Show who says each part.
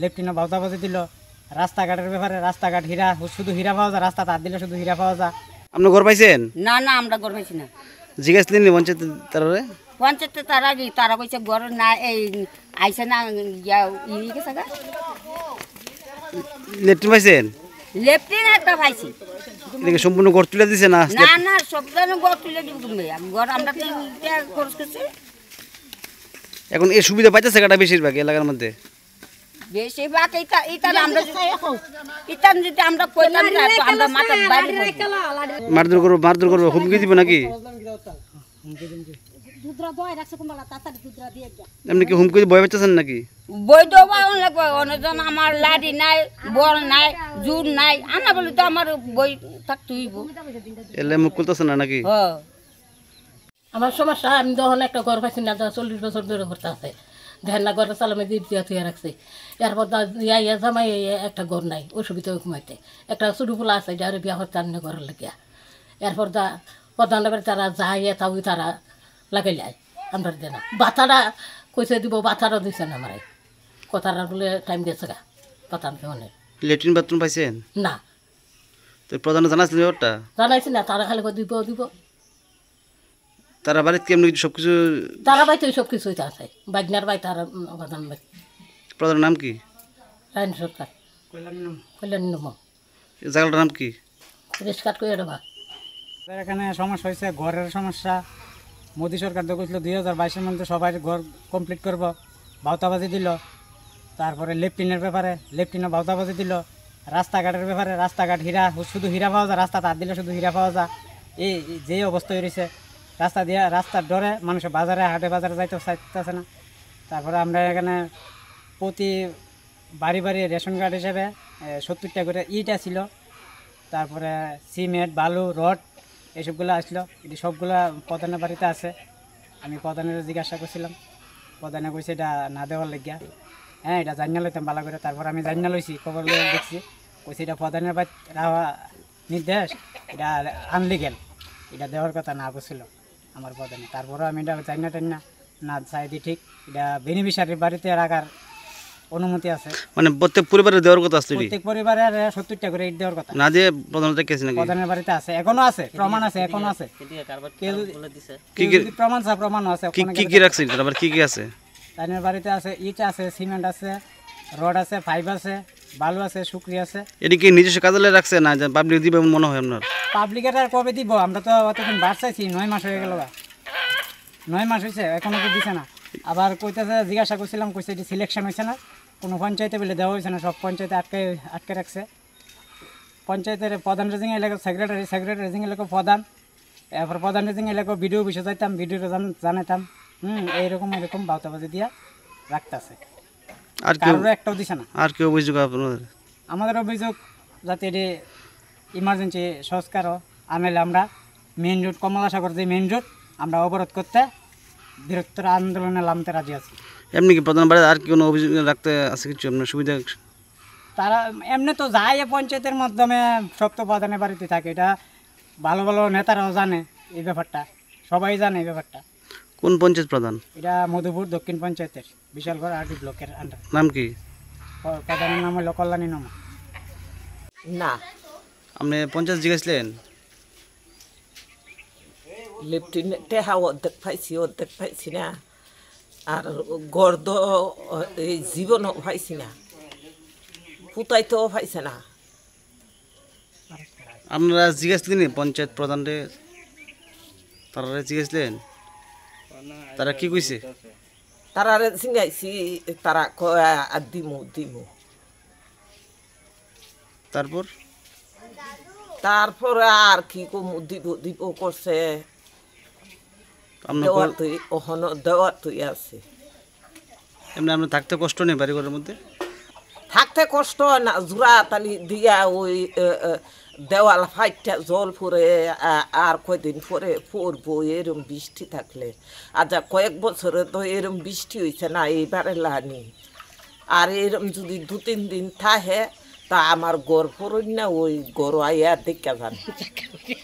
Speaker 1: লেফটিনে Bauza বাজি দিল রাস্তাঘাটের ব্যাপারে রাস্তাঘাট হীরা শুধু হীরা পাওয়া যায় রাস্তা তার দিলে শুধু হীরা পাওয়া যায়
Speaker 2: আপনি ঘর পাইছেন
Speaker 1: না না আমরা ঘর পাইছি না
Speaker 2: জিজ্ঞাসলেন পঞ্চায়েত তারারে পঞ্চায়েত তারা তারা কইছে ঘর না এই আইছে না ইয়া ই গেছে গা লেফটিন পাইছেন লেফটিন একটা পাইছি এদিকে সম্পূর্ণ ঘর তুলে দিছে না না না সম্পূর্ণ ঘর তুলে দিব তুমি ঘর আমরা খরচ করছি এখন এই সুবিধা পাইতেছে কাটা বেশিরভাগ এলাকার মধ্যে বেশিরভাগ এটা যদি আমরা কইতাম মারধর করব মারধর করব হুমকি দিব নাকি আমার লাড়ি নাই বল নাই জুর নাই আনা বলে তো আমার বই
Speaker 1: থাকতে হইব এলে মুখ
Speaker 2: খুলতেছে নাকি
Speaker 1: হ্যাঁ। আমার সমস্যা আমি তখন একটা ঘর পাইছি না চল্লিশ বছর ধরে ঘরতে আছে ঢেন্না ঘরে সালামে দিয়া থুয়ে রাখছে এরপর ইয়া ইয়া জামাই একটা ঘর নাই অসুবিধা ঘুমাইতে একটা ছোটো পোলা আছে যার বিয়া হচ্ছে আন্য ঘরের লাগিয়া এরপর দা প্রধান তারা যা ইয়ে তাও তারা লাগাই যায় আমরা দেনা বাতারা কইছে দিব বাতারও দিছে না আমার কথাটা বলে টাইম গেছে গা কথাটা অনেক
Speaker 2: লেট্রিন বাথরুম পাইছেন না তো প্রধান জানাইছিল ওটা
Speaker 1: জানাইছি না তারা খালি দিব দিব
Speaker 2: তারা বাড়িতে কেমনি সব কিছু
Speaker 1: তারা বাড়িতে সব কিছুই তো আছে বাজনার বাড়ি তারা প্রধান বাড়ি প্রধান নাম কি রায়ন সরকার কল্যাণ নম জায়গাটার নাম কি রেসকাট করে দেবা এখানে সমস্যা হয়েছে ঘরের সমস্য়া মোদী সরকার তো দুই হাজার বাইশের মধ্যে সবাই ঘর কমপ্লিট করব বাউতাবাজি দিল তারপরে লেফটিনের ব্যাপারে লেফটিনে বাউতাবাজি দিল রাস্তাঘাটের ব্যাপারে রাস্তাঘাট হীরা শুধু হীরা পাওয়া যায় রাস্তা তার দিলে শুধু হীরা পাওয়া যায় এই যে অবস্থা রয়েছে রাস্তা দিয়ে রাস্তার ডরে মানুষ বাজারে হাটে বাজারে যাইতেও চাইতেছে না তারপরে আমরা এখানে প্রতি বাড়ি বাড়ি রেশন কার্ড হিসেবে সত্তরটা করে ইট আসিল তারপরে সিমেন্ট বালু রড এসবগুলো আসলো এটি সবগুলো প্রধানের বাড়িতে আছে আমি প্রধানের জিজ্ঞাসা করছিলাম প্রধানে কইছে এটা না দেওয়ার লেগিয়া হ্যাঁ এটা জানিয়ে লইতাম ভালো করে তারপর আমি জানিয়ে লইছি খবর দেখছি কইছে এটা প্রধানের বাড়ি নির্দেশ এটা আনলিগেল এটা দেওয়ার কথা না করছিল আমার পদে না আমি এটা চাই না না না চাইদি ঠিক এটা বেনিফিশিয়ারির বাড়িতে রাখার অনুমতি আছে
Speaker 2: মানে প্রত্যেক পরিবারে দেওয়ার কথা আছে প্রত্যেক
Speaker 1: পরিবারের সত্তরটা করে ইট দেওয়ার কথা
Speaker 2: না যে প্রধানমন্ত্রী কেছে নাকি প্রধানের
Speaker 1: বাড়িতে আছে এখনো আছে প্রমাণ আছে এখনো আছে কি কি প্রমাণ আছে প্রমাণ আছে কি কি
Speaker 2: রাখছেন আবার কি কি আছে
Speaker 1: তাইনের বাড়িতে আছে ইট আছে সিমেন্ট আছে রড আছে ফাইভ আছে ভালো আছে শুক্রিয়া আছে
Speaker 2: এটা কি নিজস্ব কাজে রাখছে না পাবলিক দিবে মনে হয় আপনার
Speaker 1: পাবলিক এটা কবে দিব আমরা তো অতদিন বার চাইছি নয় মাস হয়ে গেল নয় মাস হয়েছে এখনো তো দিছে না আবার কইতেছে জিজ্ঞাসা করছিলাম কইছে যে সিলেকশন হয়েছে না কোনো পঞ্চায়েতে বলে দেওয়া হয়েছে না সব পঞ্চায়েতে আটকে আটকে রাখছে পঞ্চায়েতের প্রধান রেজিং এলাকা সেক্রেটারি সেক্রেটারি রেজিং এলাকা প্রধান এরপর প্রধান রেজিং এলাকা ভিডিও বিষয় যাইতাম বিডিও জানাইতাম হুম এইরকম এরকম বাউতাবাজি দিয়া রাখতেছে আর কেউ একটাও দিছে না
Speaker 2: আর কেউ অভিযোগ আপনাদের
Speaker 1: আমাদের অভিযোগ যাতে এটি ইমার্জেন্সি সংস্কার আর আমরা মেন রোড কমলাসাগর যে মেন রোড আমরা অবরোধ করতে বৃহত্তর আন্দোলনে নামতে রাজি আছি
Speaker 2: এমনি কি প্রধান বাড়িতে আর কি কোনো অভিযোগ রাখতে আছে কিছু আপনার সুবিধা
Speaker 1: তারা এমনি তো যায় পঞ্চায়েতের মাধ্যমে সব তো প্রধানের বাড়িতে থাকে এটা ভালো ভালো নেতারাও জানে এই ব্যাপারটা সবাই জানে এই ব্যাপারটা
Speaker 2: কোন পঞ্চায়েত প্রধান
Speaker 1: এটা মধুপুর দক্ষিণ পঞ্চায়েতের বিশালগড় আরডি ব্লকের আন্ডার
Speaker 2: নাম কি
Speaker 3: প্রধানের নাম হলো কল্যাণী নমা না
Speaker 2: আপনি পঞ্চায়েত জিজ্ঞাসলেন
Speaker 3: লেফটেন্যান্ট টেহা অর্ধেক পাইছি অর্ধেক পাইছি না আর গর্দ এই জীবনও পাইছি না তো পাইছে না
Speaker 2: আপনারা জিজ্ঞাসলেন পঞ্চায়েত প্রধানরে তারা জিজ্ঞাসলেন
Speaker 3: তারা কি কইছে তারা সিঙ্গাইছি তারা দিমু দিমু তারপর তারপর আর কি কমু দিব দিব করছে দেওয়ার তুই ওহন তুই আছে
Speaker 2: এমনি আপনার থাকতে কষ্ট নেই বাড়ি ঘরের মধ্যে
Speaker 3: থাকতে কষ্ট না জোড়া তালি দিয়া ওই দেওয়াল ফাইটটা জল পরে আর কয়দিন পরে পড়বো এরম বৃষ্টি থাকলে আর যা কয়েক বছরে তো এরম বৃষ্টি হয়েছে না এইবারে লানি আর এরম যদি দু তিন দিন থাহে তা আমার গড় পড়ুন না ওই গড় আইয়া দেখা যান